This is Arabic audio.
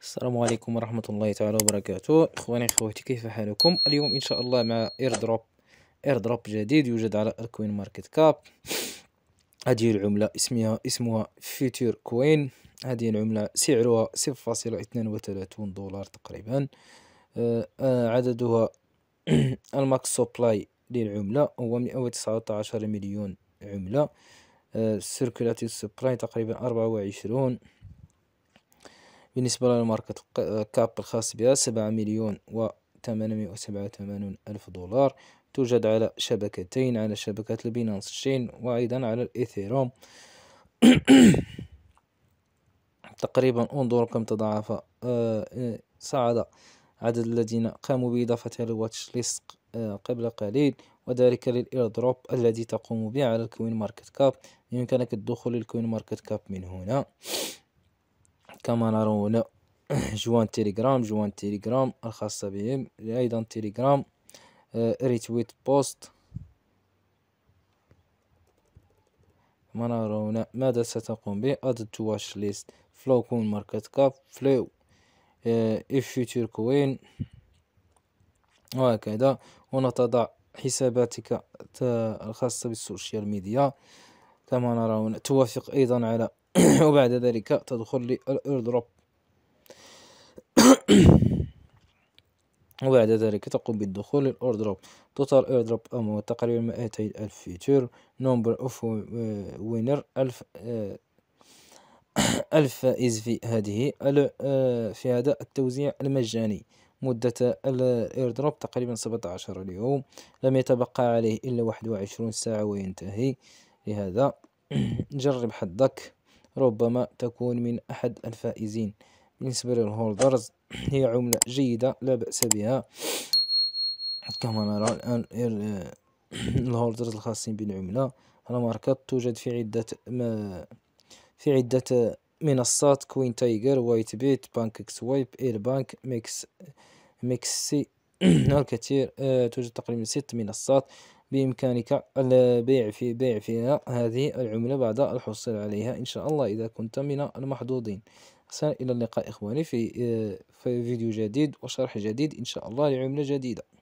السلام عليكم ورحمة الله تعالى وبركاته اخواني اخواتي كيف حالكم اليوم ان شاء الله مع ايردروب ايردروب جديد يوجد على الكوين ماركت كاب هذه العملة اسمها اسمها فيتور كوين هذه العملة سعرها صفر فاصلة اثنان وثلاثون دولار تقريبا آآ آه، آه، عددها الماكس سوبلاي للعملة هو مئة وتسعة عشر مليون عملة سيركولاتي آه، سوبلاي تقريبا أربعة وعشرون بالنسبة للماركة كاب الخاص بها سبعة مليون و 887 ألف دولار توجد على شبكتين على شبكة البينانس تشين وأيضا على الإيثيروم تقريبا انظر كم تضاعف صعد آه، آه، عدد الذين قاموا بإضافة الواتش ليست آه، قبل قليل وذلك للإيردروب الذي تقوم به على الكوين ماركت كاب يمكنك الدخول للكوين ماركت كاب من هنا كما نرى هنا جوان تيليجرام جوان تيليجرام الخاصة بهم أيضا تيليجرام آه، ريتويت بوست كما نرى هنا ماذا ستقوم به أد تو واش ليست فلو كون ماركت كاب فلو اف فيوتشر كوين وهكذا هنا تضع حساباتك الخاصة بالسوشيال ميديا كما نرى هنا توافق أيضا على وبعد ذلك تدخل لي الايردروب وبعد ذلك تقوم بالدخول للاوردروب توتال ايردروب امو تقريبا 200 الف فيتشر نمبر اوف وينر الف آه، الف از في هذه آه، في هذا التوزيع المجاني مدة الايردروب تقريبا 17 اليوم لم يتبقى عليه الا 21 ساعة وينتهي لهذا جرب حظك ربما تكون من أحد الفائزين بالنسبة للهولدرز هي عملة جيدة لا بأس بها كما نرى الآن الهولدرز الخاصين بالعملة الماركات توجد في عدة ما في عدة منصات كوين تايجر وايت بيت بانك اكس وايب اير بانك ميكس ميكس سي الكثير آه، توجد تقريبا ست منصات بإمكانك البيع في بيع فيها هذه العملة بعد الحصول عليها إن شاء الله إذا كنت من المحظوظين إلى اللقاء إخواني آه، في فيديو جديد وشرح جديد إن شاء الله لعملة جديدة